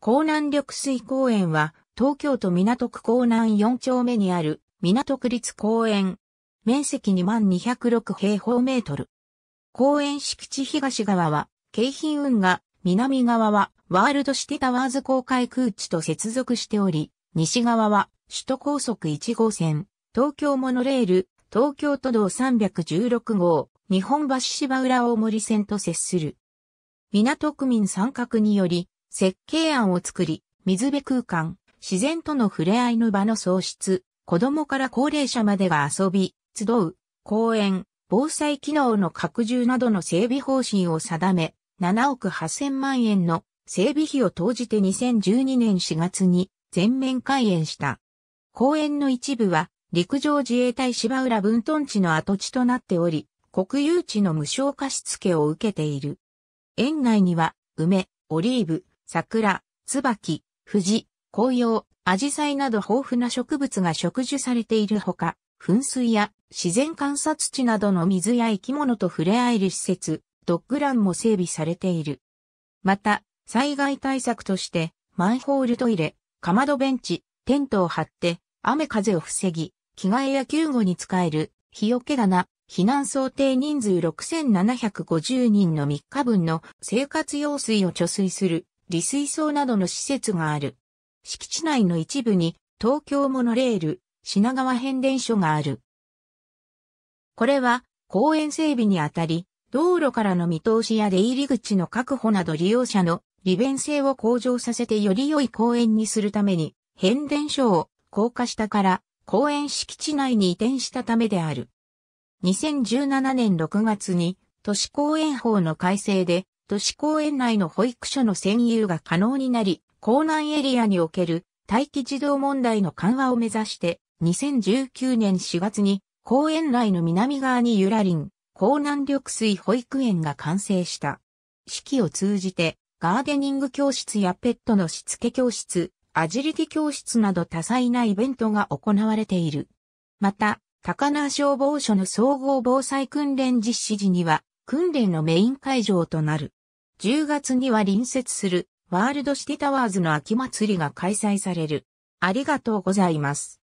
港南緑水公園は、東京都港区港南4丁目にある、港区立公園。面積2206平方メートル。公園敷地東側は、京浜運河、南側は、ワールドシティタワーズ公開空地と接続しており、西側は、首都高速1号線、東京モノレール、東京都道316号、日本橋芝浦大森線と接する。港区民参画により、設計案を作り、水辺空間、自然との触れ合いの場の創出、子供から高齢者までが遊び、集う、公園、防災機能の拡充などの整備方針を定め、7億8000万円の整備費を投じて2012年4月に全面開園した。公園の一部は陸上自衛隊芝浦分屯地の跡地となっており、国有地の無償貸付を受けている。園内には梅、オリーブ、桜、椿、藤、紅葉、ジサイなど豊富な植物が植樹されているほか、噴水や自然観察地などの水や生き物と触れ合える施設、ドッグランも整備されている。また、災害対策として、マンホールトイレ、かまどベンチ、テントを張って、雨風を防ぎ、着替えや救護に使える、日よけ棚、避難想定人数6750人の3日分の生活用水を貯水する利水槽などの施設がある。敷地内の一部に東京モノレール、品川変電所がある。これは公園整備にあたり、道路からの見通しや出入り口の確保など利用者の利便性を向上させてより良い公園にするために、変電所を高架下から公園敷地内に移転したためである。2017年6月に都市公園法の改正で都市公園内の保育所の占有が可能になり、港南エリアにおける待機児童問題の緩和を目指して、2019年4月に公園内の南側にゆらりん、港南緑水保育園が完成した。式を通じて、ガーデニング教室やペットのしつけ教室、アジリティ教室など多彩なイベントが行われている。また、高輪消防署の総合防災訓練実施時には、訓練のメイン会場となる。10月には隣接するワールドシティタワーズの秋祭りが開催される。ありがとうございます。